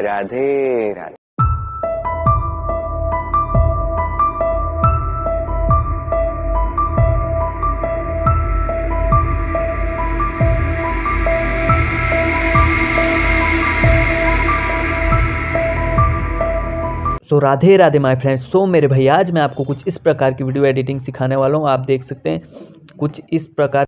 Radhe Radhe so Radhe Radhe my friends so मेरे भैया आज मैं आपको कुछ इस प्रकार की वीडियो एडिटिंग सिखाने वाला हूँ आप देख सकते हैं कुछ इस प्रकार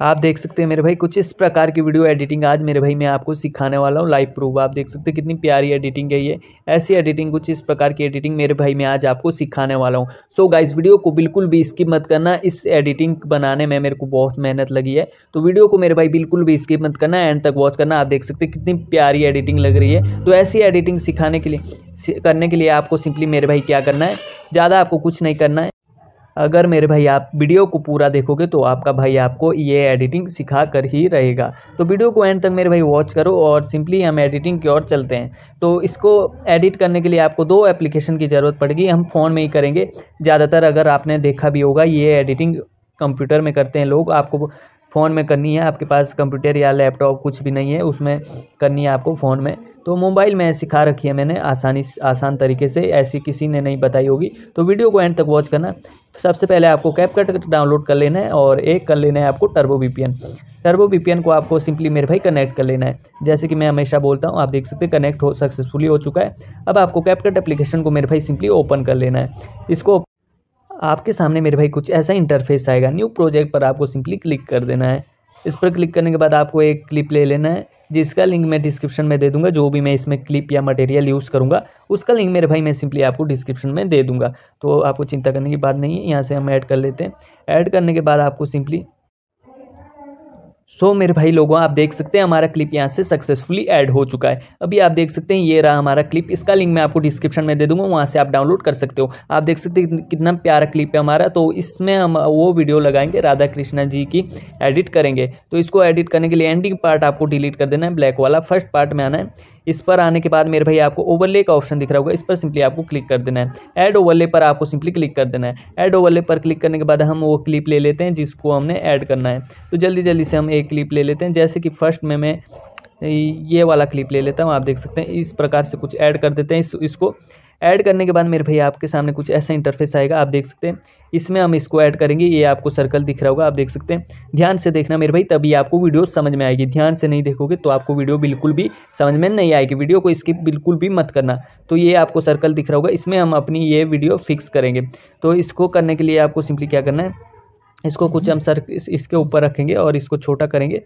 आप देख सकते हैं मेरे भाई कुछ इस प्रकार की वीडियो एडिटिंग आज मेरे भाई मैं आपको सिखाने वाला हूँ लाइव प्रूफ आप देख सकते हैं कितनी प्यारी एडिटिंग है ये ऐसी एडिटिंग कुछ इस प्रकार की एडिटिंग मेरे भाई मैं आज आपको सिखाने वाला हूँ सो गाइस वीडियो को बिल्कुल भी स्किप मत करना इस एडिटिंग बनाने में मेरे को बहुत मेहनत लगी है तो वीडियो को मेरे भाई बिल्कुल भी स्किप मत करना एंड तक वॉच करना आप देख सकते हैं कितनी प्यारी एडिटिंग लग रही है तो ऐसी एडिटिंग सिखाने के लिए करने के लिए आपको सिंपली मेरे भाई क्या करना है ज़्यादा आपको कुछ नहीं करना है अगर मेरे भाई आप वीडियो को पूरा देखोगे तो आपका भाई आपको ये एडिटिंग सिखा कर ही रहेगा तो वीडियो को एंड तक मेरे भाई वॉच करो और सिंपली हम एडिटिंग की ओर चलते हैं तो इसको एडिट करने के लिए आपको दो एप्लीकेशन की ज़रूरत पड़ेगी हम फ़ोन में ही करेंगे ज़्यादातर अगर आपने देखा भी होगा ये एडिटिंग कंप्यूटर में करते हैं लोग आपको फ़ोन में करनी है आपके पास कंप्यूटर या लैपटॉप कुछ भी नहीं है उसमें करनी है आपको फ़ोन में तो मोबाइल में सिखा रखी है मैंने आसानी आसान तरीके से ऐसी किसी ने नहीं बताई होगी तो वीडियो को एंड तक वॉच करना सबसे पहले आपको कैपकट डाउनलोड कर लेना है और एक कर लेना है आपको टर्बो वीपीएन टर्बो वीपीएन को आपको सिंपली मेरे भाई कनेक्ट कर लेना है जैसे कि मैं हमेशा बोलता हूँ आप देख सकते हैं कनेक्ट हो सक्सेसफुली हो चुका है अब आपको कैपकट एप्लीकेशन को मेरे भाई सिंपली ओपन कर लेना है इसको आपके सामने मेरे भाई कुछ ऐसा इंटरफेस आएगा न्यू प्रोजेक्ट पर आपको सिंपली क्लिक कर देना है इस पर क्लिक करने के बाद आपको एक क्लिप ले लेना है जिसका लिंक मैं डिस्क्रिप्शन में दे दूंगा जो भी मैं इसमें क्लिप या मटेरियल यूज़ करूंगा उसका लिंक मेरे भाई मैं सिंपली आपको डिस्क्रिप्शन में दे दूंगा तो आपको चिंता करने की बात नहीं है यहाँ से हम ऐड कर लेते हैं ऐड करने के बाद आपको सिंपली सो so, मेरे भाई लोगों आप देख सकते हैं हमारा क्लिप यहाँ से सक्सेसफुली ऐड हो चुका है अभी आप देख सकते हैं ये रहा हमारा क्लिप इसका लिंक मैं आपको डिस्क्रिप्शन में दे दूंगा वहाँ से आप डाउनलोड कर सकते हो आप देख सकते हैं कितना प्यारा क्लिप है हमारा तो इसमें हम वो वीडियो लगाएंगे राधा कृष्णा जी की एडिट करेंगे तो इसको एडिट करने के लिए एंडिंग पार्ट आपको डिलीट कर देना है ब्लैक वाला फर्स्ट पार्ट में आना है इस पर आने के बाद मेरे भाई आपको ओवरले का ऑप्शन दिख रहा होगा इस पर सिंपली आपको क्लिक कर देना है ऐड ओवरले पर आपको सिंपली क्लिक कर देना है ऐड ओवरले पर क्लिक करने के बाद हम वो क्लिप ले लेते हैं जिसको हमने ऐड करना है तो जल्दी जल्दी से हम एक क्लिप ले लेते हैं जैसे कि फर्स्ट में मैं ये वाला क्लिप ले लेता हूँ आप देख सकते हैं इस प्रकार से कुछ ऐड कर देते हैं इस, इसको ऐड करने के बाद मेरे भैया आपके सामने कुछ ऐसा इंटरफेस आएगा आप देख सकते हैं इसमें हम इसको ऐड करेंगे ये आपको सर्कल दिख रहा होगा आप देख सकते हैं ध्यान से देखना मेरे भाई तभी आपको वीडियो समझ में आएगी ध्यान से नहीं देखोगे तो आपको वीडियो बिल्कुल भी समझ में नहीं आएगी वीडियो को स्किप बिल्कुल भी मत करना तो ये आपको सर्कल दिख रहा होगा इसमें हम अपनी ये वीडियो फिक्स करेंगे तो इसको करने के लिए आपको सिंपली क्या करना है इसको कुछ हम सर इसके ऊपर रखेंगे और इसको छोटा करेंगे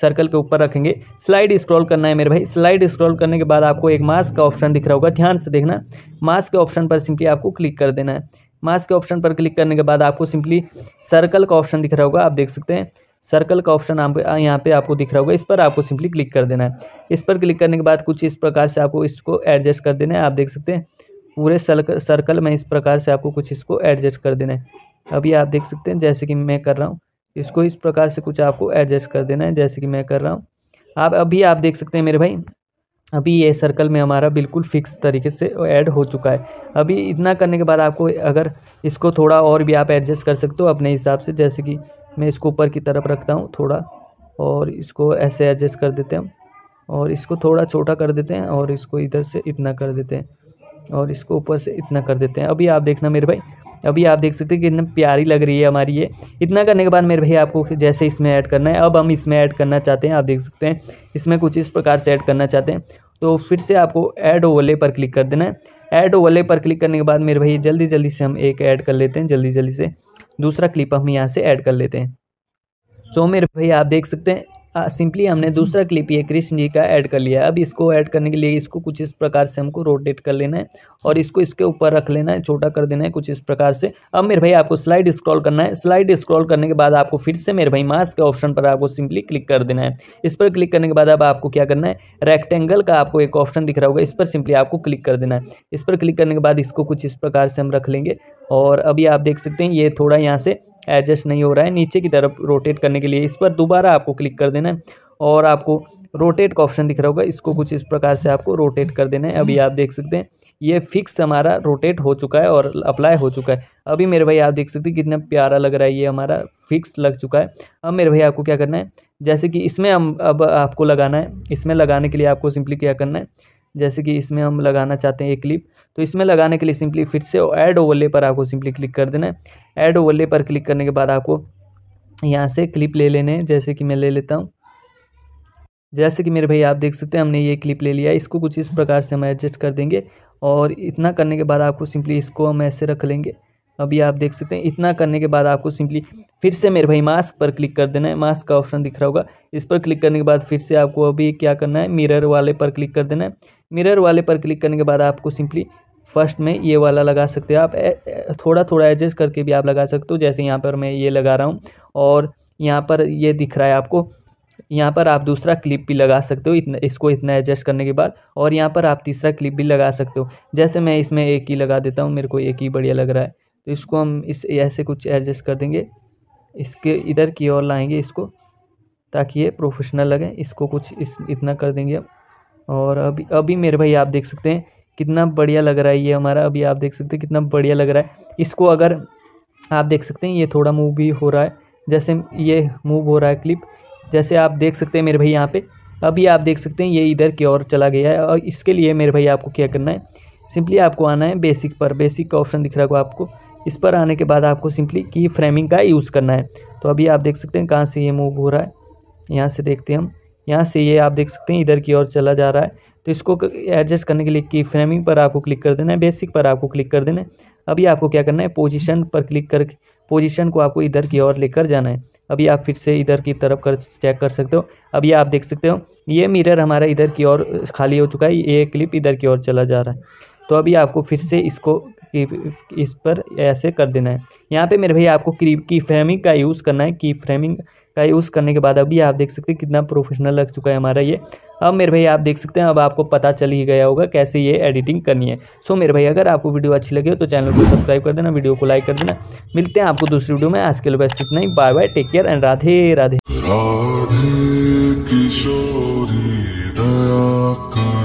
सर्कल के ऊपर रखेंगे स्लाइड स्क्रॉल करना है मेरे भाई स्लाइड स्क्रॉल करने के बाद आपको एक मास्क का ऑप्शन दिख रहा होगा ध्यान से देखना मास्क के ऑप्शन पर सिंपली आपको क्लिक कर देना है मास्क के ऑप्शन पर क्लिक करने के बाद आपको सिंपली सर्कल का ऑप्शन दिख रहा होगा आप देख सकते हैं सर्कल का ऑप्शन आप यहाँ पे आपको दिख रहा होगा इस पर आपको सिंपली क्लिक कर देना है इस पर क्लिक करने के बाद कुछ इस प्रकार से आपको इसको एडजस्ट कर देना है आप देख सकते हैं पूरे सर्कल में इस प्रकार से आपको कुछ इसको एडजस्ट कर देना है अभी आप देख सकते हैं जैसे कि मैं कर रहा हूँ इसको इस प्रकार से कुछ आपको एडजस्ट कर देना है जैसे कि मैं कर रहा हूँ आप अभी आप देख सकते हैं मेरे भाई अभी ये सर्कल में हमारा बिल्कुल फिक्स तरीके से ऐड हो चुका है अभी इतना करने के बाद आपको अगर इसको थोड़ा और भी आप एडजस्ट कर सकते हो अपने हिसाब से जैसे कि मैं इसको ऊपर की तरफ रखता हूँ थोड़ा और इसको ऐसे एडजस्ट कर देते हैं और इसको थोड़ा छोटा कर देते हैं और इसको इधर से इतना कर देते हैं और इसको ऊपर से इतना कर देते हैं अभी आप देखना मेरे भाई अभी आप देख सकते हैं कितनी प्यारी लग रही है हमारी ये इतना करने के बाद मेरे भाई आपको जैसे इसमें ऐड करना है अब हम इसमें ऐड करना चाहते हैं आप देख सकते हैं इसमें कुछ इस प्रकार से ऐड करना चाहते हैं तो फिर से आपको ऐड ओवले पर क्लिक कर देना है ऐड ओवले पर क्लिक करने के बाद मेरे भाई जल्दी जल्दी से हम एक ऐड कर लेते हैं जल्दी जल्दी से दूसरा क्लिप हम यहाँ से ऐड कर लेते हैं सो so, मेरे भाई आप देख सकते हैं सिंपली हमने दूसरा क्लिप ये कृष्ण जी का ऐड कर लिया है अब इसको ऐड करने के लिए इसको कुछ इस प्रकार से हमको रोटेट कर लेना है और इसको इसके ऊपर रख लेना है छोटा कर देना है कुछ इस प्रकार से अब मेरे भाई आपको स्लाइड स्क्रॉल करना है स्लाइड स्क्रॉल करने के बाद आपको फिर से मेरे भाई मास्क के ऑप्शन पर आपको सिंपली क्लिक कर देना है इस पर क्लिक करने के बाद अब आपको क्या करना है रेक्टेंगल का आपको एक ऑप्शन दिख रहा होगा इस पर सिंपली आपको क्लिक कर देना है इस पर क्लिक करने के बाद इसको कुछ इस प्रकार से हम रख लेंगे और अभी आप देख सकते हैं ये थोड़ा यहाँ से एडजस्ट नहीं हो रहा है नीचे की तरफ रोटेट करने के लिए इस पर दोबारा आपको क्लिक कर देना है और आपको रोटेट का ऑप्शन दिख रहा होगा इसको कुछ इस प्रकार से आपको रोटेट कर देना है अभी आप देख सकते हैं ये फिक्स हमारा रोटेट हो चुका है और अप्लाई हो चुका है अभी मेरे भाई आप देख सकते हैं कितना प्यारा लग रहा है ये हमारा फिक्स लग चुका है अब मेरे भाई आपको क्या करना है जैसे कि इसमें हम अब आपको लगाना है इसमें लगाने के लिए आपको सिंपली क्या करना है जैसे कि इसमें हम लगाना चाहते हैं एक क्लिप तो इसमें लगाने के लिए सिंपली फिर से ऐड ओवरले पर आपको सिंपली क्लिक कर देना है ऐड ओवरले पर क्लिक करने के बाद आपको यहाँ से क्लिप ले लेने हैं जैसे कि मैं ले लेता हूँ जैसे कि मेरे भाई आप देख सकते हैं हमने ये क्लिप ले लिया इसको कुछ इस प्रकार से हम एडजस्ट कर देंगे और इतना करने के बाद आपको सिंपली इसको हम ऐसे रख लेंगे अभी आप देख सकते हैं इतना करने के बाद आपको सिंपली फिर से मेरे भाई मास्क पर क्लिक कर देना है मास्क का ऑप्शन दिख रहा होगा इस पर क्लिक करने के बाद फिर से आपको अभी क्या करना है मिरर वाले पर क्लिक कर देना है मिरर वाले पर क्लिक करने के बाद आपको सिंपली फर्स्ट में ये वाला लगा सकते हो आप थोड़ा थोड़ा एडजस्ट करके भी आप लगा सकते हो जैसे यहाँ पर मैं ये लगा रहा हूँ और यहाँ पर ये दिख रहा है आपको यहाँ पर आप दूसरा क्लिप भी लगा सकते हो इतना इसको इतना एडजस्ट करने के बाद और यहाँ पर आप तीसरा क्लिप भी लगा सकते हो जैसे मैं इसमें एक ही लगा देता हूँ मेरे को एक ही बढ़िया लग रहा है तो इसको हम इस ऐसे कुछ एडजस्ट कर देंगे इसके इधर की ओर लाएंगे इसको ताकि ये प्रोफेशनल लगे इसको कुछ इस इतना कर देंगे हम और अभी अभी मेरे भाई आप देख सकते हैं कितना बढ़िया लग रहा है ये हमारा अभी आप देख सकते हैं कितना बढ़िया लग रहा है इसको अगर आप देख सकते हैं ये थोड़ा मूव भी हो रहा है जैसे ये मूव हो रहा है क्लिप जैसे आप देख सकते हैं मेरे भाई यहाँ पे अभी आप देख सकते हैं ये इधर की ओर चला गया है और इसके लिए मेरे भाई आपको क्या करना है सिंपली आपको आना है बेसिक पर बेसिक का ऑप्शन दिख रहा होगा आपको इस पर आने के बाद आपको सिंपली की फ्रेमिंग का यूज़ करना है तो अभी आप देख सकते हैं कहाँ से ये मूव हो रहा है यहाँ से देखते हैं हम यहाँ से ये आप देख सकते हैं इधर की ओर चला जा रहा है तो इसको एडजस्ट करने के लिए की फ्रेमिंग पर आपको क्लिक कर देना है बेसिक पर आपको क्लिक कर देना है अभी आपको क्या करना है पोजीशन पर क्लिक करके पोजीशन को आपको इधर की ओर लेकर जाना है अभी आप फिर से इधर की तरफ कर चेक कर सकते हो अभी आप देख सकते हो ये मिरर हमारा इधर की ओर खाली हो चुका है ये क्लिप इधर की ओर चला जा रहा है तो अभी आपको फिर से इसको इस पर ऐसे कर देना है यहाँ पे मेरे भाई आपको की फ्रेमिंग का यूज़ करना है की फ्रेमिंग का यूज़ करने के बाद अभी आप देख सकते हैं कितना प्रोफेशनल लग चुका है हमारा ये अब मेरे भाई आप देख सकते हैं अब आपको पता चल ही गया होगा कैसे ये एडिटिंग करनी है सो मेरे भाई अगर आपको वीडियो अच्छी लगे तो चैनल को सब्सक्राइब कर देना वीडियो को लाइक कर देना मिलते हैं आपको दूसरी वीडियो में आज के लिए बस इतना ही bye bye take care and Radhe Radhe Radhe Kishori Daya